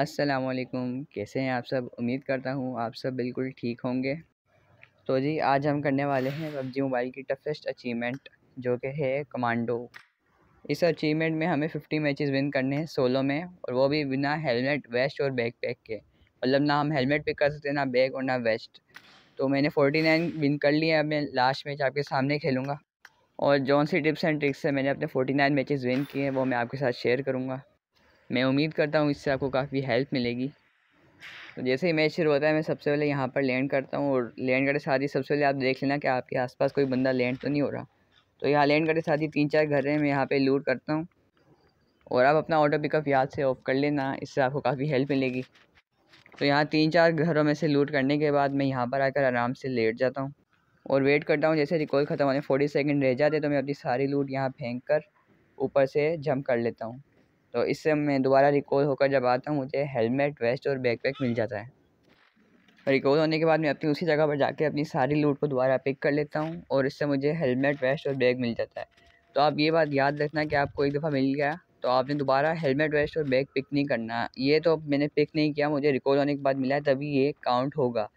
असलकुम कैसे हैं आप सब उम्मीद करता हूँ आप सब बिल्कुल ठीक होंगे तो जी आज हम करने वाले हैं पबजी मोबाइल की टफेस्ट अचीवमेंट जो कि है कमांडो इस अचीवमेंट में हमें 50 मैचेस विन करने हैं सोलो में और वो भी बिना हेलमेट वेस्ट और बैक पैक के मतलब ना हम हेलमेट पे कर सकते हैं ना बैग और ना वेस्ट तो मैंने फोर्टी विन कर लिए अब मैं लास्ट मैच आपके सामने खेलूँगा और जौन सी टिप्स एंड ट्रिक्स से मैंने अपने नाइन मैचेस विन किए हैं वो मैं आपके साथ शेयर करूँगा मैं उम्मीद करता हूँ इससे आपको काफ़ी हेल्प मिलेगी तो जैसे ही मैच शुरू होता है मैं सबसे पहले यहाँ पर लैंड करता हूँ और लैंड करते साथ ही सबसे पहले आप देख लेना कि आपके आसपास कोई बंदा लैंड तो नहीं हो रहा तो यहाँ लैंड करते साथ ही तीन चार घर हैं मैं यहाँ पर लूट करता हूँ और आप अपना ऑटो पिकअप याद से ऑफ कर लेना इससे आपको काफ़ी हेल्प मिलेगी तो यहाँ तीन चार घरों में से लूट करने के बाद मैं यहाँ पर आकर आराम से लेट जाता हूँ और वेट करता हूँ जैसे रिकॉल ख़त्म होने फोर्टी सेकेंड रह जाते तो मैं अपनी सारी लूट यहाँ फेंक कर ऊपर से जंप कर लेता हूँ तो इससे मैं दोबारा रिकॉल होकर जब आता हूँ मुझे हेलमेट वेस्ट और बैकपैक मिल जाता है रिकॉल होने के बाद मैं अपनी उसी जगह पर जाके अपनी सारी लूट को दोबारा पिक कर लेता हूँ और इससे मुझे हेलमेट वेस्ट और बैग मिल जाता है तो आप ये बात याद रखना कि आपको एक दफ़ा मिल गया तो आपने दोबारा हेलमेट वेस्ट और बैग पिक नहीं करना ये तो मैंने पिक नहीं किया मुझे रिकॉल होने के बाद मिला है तभी ये काउंट होगा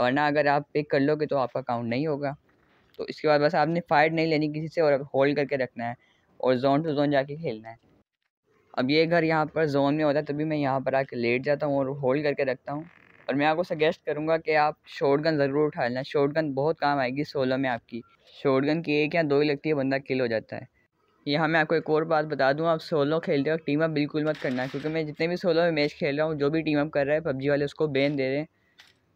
वरना अगर आप पिक कर लोगे तो आपका काउंट नहीं होगा तो इसके बाद बस आपने फाइट नहीं लेनी किसी से और होल्ड करके रखना है और जोन टू जोन जाके खेलना है अब ये घर यहाँ पर जोन में होता है तभी मैं यहाँ पर आके लेट जाता हूँ और होल्ड करके रखता हूँ और मैं आपको सजेस्ट करूँगा कि आप शॉर्ट गन ज़रूर उठा लेना शॉर्ट गन बहुत काम आएगी सोलो में आपकी शॉर्ट गन की एक या दो ही लगती है बंदा किल हो जाता है यहाँ मैं आपको एक और बात बता दूँ आप सोलो खेलते हो टीम अप बिल्कुल मत करना क्योंकि मैं जितने भी सोलो में मैच खेल रहा हूँ जो भी टीम अप कर रहा है पबजी वाले उसको बैन दे रहे हैं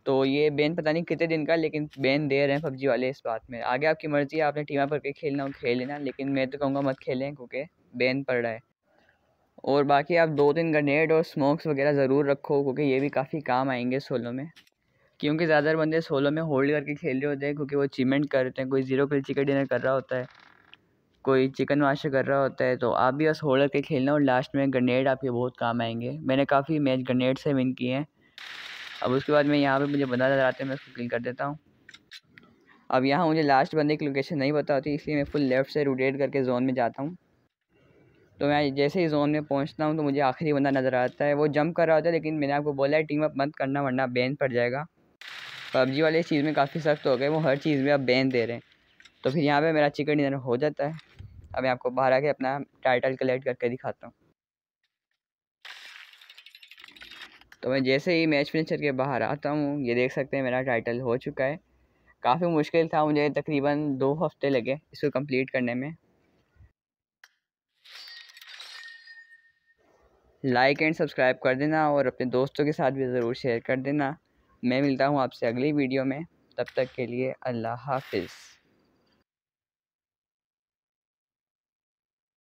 तो ये बैन पता नहीं कितने दिन का लेकिन बैन दे रहे हैं पबजी वाले इस बात में आगे आपकी मर्ज़ी है आपने टीम अप करके खेलना हो खेल लेना लेकिन मैं तो कहूँगा मत खेलें क्योंकि बैन पड़ रहा है और बाकी आप दो तीन ग्रनेड और स्मोक्स वगैरह ज़रूर रखो क्योंकि ये भी काफ़ी काम आएंगे सोलो में क्योंकि ज़्यादातर बंदे सोलो में होल्ड करके खेल रहे होते हैं क्योंकि वो अचीवमेंट करते हैं कोई जीरो किल चिकन डिनर कर रहा होता है कोई चिकन वाश कर रहा होता है तो आप भी बस होल्ड करके खेलना और लास्ट में ग्रनेड आपके बहुत काम आएंगे मैंने काफ़ी मैच ग्रनेड से विन किए हैं अब उसके बाद मैं यहाँ पर मुझे बंदा नजर आते हैं मैं उसको किल कर देता हूँ अब यहाँ मुझे लास्ट बंदे की लोकेशन नहीं पता होती इसलिए मैं फुल लेफ़्ट से रोटेट करके जोन में जाता हूँ तो मैं जैसे ही जोन में पहुंचता हूँ तो मुझे आखिरी बंदा नज़र आता है वो जंप कर रहा होता है लेकिन मैंने आपको बोला है टीम अप मत करना वरना बैन पड़ जाएगा पबजी वाले इस चीज़ में काफ़ी सख्त हो गए वो हर चीज़ में अब बैन दे रहे हैं तो फिर यहाँ पे मेरा चिकन डिनर हो जाता है अब मैं आपको बाहर आके अपना टाइटल कलेक्ट करके दिखाता हूँ तो मैं जैसे ही मैच फिनिश करके बाहर आता हूँ ये देख सकते हैं मेरा टाइटल हो चुका है काफ़ी मुश्किल था मुझे तकरीबन दो हफ्ते लगे इसको कंप्लीट करने में लाइक एंड सब्सक्राइब कर देना और अपने दोस्तों के साथ भी ज़रूर शेयर कर देना मैं मिलता हूँ आपसे अगली वीडियो में तब तक के लिए अल्लाह हाफिज़